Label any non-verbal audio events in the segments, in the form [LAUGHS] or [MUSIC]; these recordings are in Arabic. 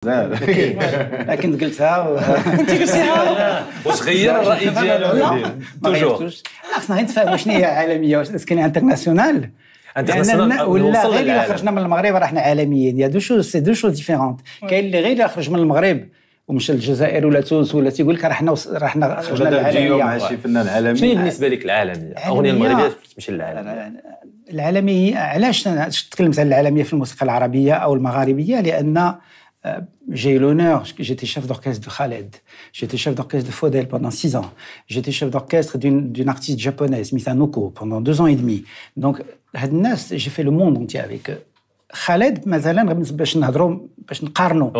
[LAUGHS] [LAUGHS] كنت قلتها [LAUGHS] انت قلتيها واش غير الراي ديالو لا توجور غيرتوش خصنا غير نتفاهموا شنو هي عالميه واش كاين انترناسيونال انترناسيونال ولا غير الا خرجنا من المغرب راه حنا عالميين يا دو شوز سي دو شوز ديفيرونت كاين اللي غير خرج من المغرب ومشى للجزائر ولا تونس ولا تيقول لك راه حنا راه حنا خرجنا للعالميه مع شي شنو بالنسبه لك العالميه؟ الاغنيه المغربيه تمشي للعالميه العالميه علاش تكلمت على العالميه في الموسيقى العربيه او المغاربيه لان Euh, j'ai eu l'honneur, j'étais chef d'orchestre de Khaled, j'étais chef d'orchestre de Fodel pendant six ans, j'étais chef d'orchestre d'une artiste japonaise, Misanoko, pendant deux ans et demi. Donc, j'ai fait le monde entier avec eux. Khaled, مثلا باش Mais باش نقارنوا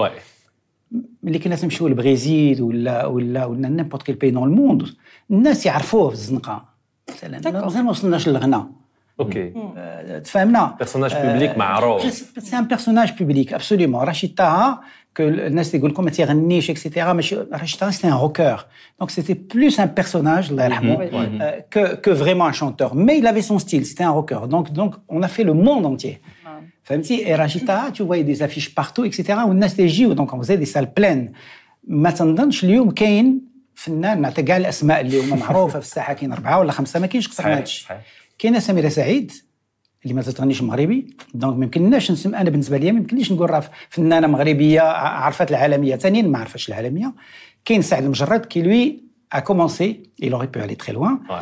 ou كنا ou للبرازيل ولا ولا ou نيمبورت ou بي دون الموند الناس le في الزنقه مثلا Ok. Hmm. Hmm. Euh, personnage euh, public, C'est un personnage public, absolument. Rachita, que les comme niche, etc. Mais Rachita, c'était un rocker. Donc, c'était plus un personnage, mhm, euh, que, vraiment un chanteur. Mais il avait son style, c'était un rocker. Donc, donc, on a fait le monde entier. Et Rachita, tu voyais des affiches partout, etc. Ou donc on faisait des salles pleines. a كاينه سميره سعيد اللي ما تغنيش مغربي دونك ما يمكنناش نسم انا بالنسبه لي ما يمكنليش نقول راه فنانه مغربيه عرفت العالميه ثانيا ما عرفتش العالميه كاين سعد المجرد كي لوي ا كومونسي il aurait pu aller très loin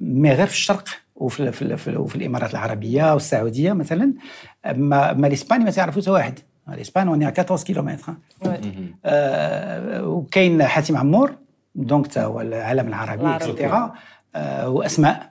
مي euh, غير في الشرق وفي في في في الامارات العربيه والسعوديه مثلا ما, ما الاسباني ما تعرفوش واحد الاسبان وني 14 كيلومتر وكاين حاتم عمور دونك تا هو العالم العربي اكسيتيرا euh, واسماء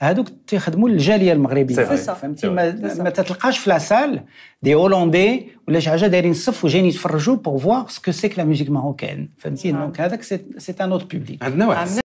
هادوك تيخدموا للجاليه المغربيه فهمتي ما, ما تتلقاش في لاسال دي هولندي ولا شي حاجه دايرين الصف وجايين يتفرجوا بور فوا سكو سي كو لا ميوزيك ماروكان فهمتي دونك نعم. هذاك سي ان اوت بوبليك عندنا واحد